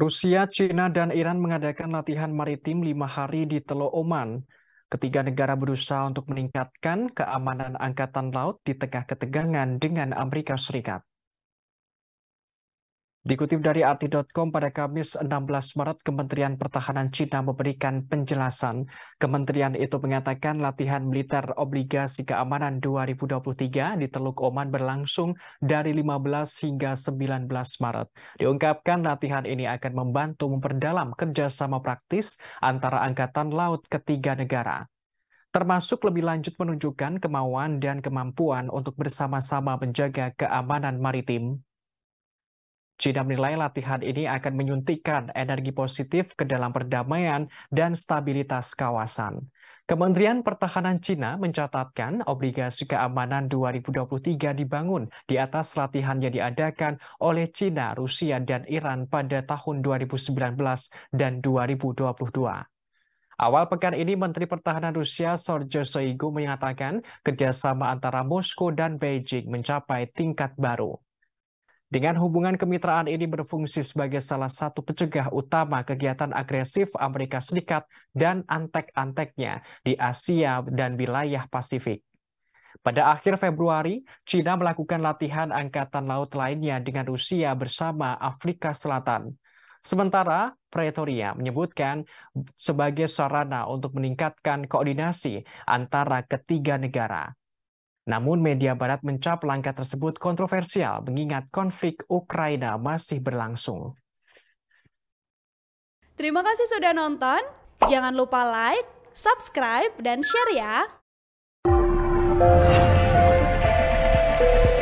Rusia, China, dan Iran mengadakan latihan maritim lima hari di Teluk Oman. Ketiga negara berusaha untuk meningkatkan keamanan angkatan laut di tengah ketegangan dengan Amerika Serikat. Dikutip dari arti.com pada Kamis 16 Maret, Kementerian Pertahanan Cina memberikan penjelasan. Kementerian itu mengatakan latihan militer obligasi keamanan 2023 di Teluk Oman berlangsung dari 15 hingga 19 Maret. Diungkapkan latihan ini akan membantu memperdalam kerjasama praktis antara Angkatan Laut ketiga negara termasuk lebih lanjut menunjukkan kemauan dan kemampuan untuk bersama-sama menjaga keamanan maritim Cina menilai latihan ini akan menyuntikkan energi positif ke dalam perdamaian dan stabilitas kawasan. Kementerian Pertahanan Cina mencatatkan obligasi keamanan 2023 dibangun di atas latihan yang diadakan oleh Cina, Rusia, dan Iran pada tahun 2019 dan 2022. Awal pekan ini, Menteri Pertahanan Rusia Sergei Shoigu mengatakan kerjasama antara Moskow dan Beijing mencapai tingkat baru. Dengan hubungan kemitraan ini berfungsi sebagai salah satu pencegah utama kegiatan agresif Amerika Serikat dan antek-anteknya di Asia dan wilayah Pasifik. Pada akhir Februari, China melakukan latihan angkatan laut lainnya dengan Rusia bersama Afrika Selatan. Sementara Pretoria menyebutkan sebagai sarana untuk meningkatkan koordinasi antara ketiga negara. Namun media barat mencap langkah tersebut kontroversial mengingat konflik Ukraina masih berlangsung. Terima kasih sudah nonton. Jangan lupa like, subscribe, dan share ya.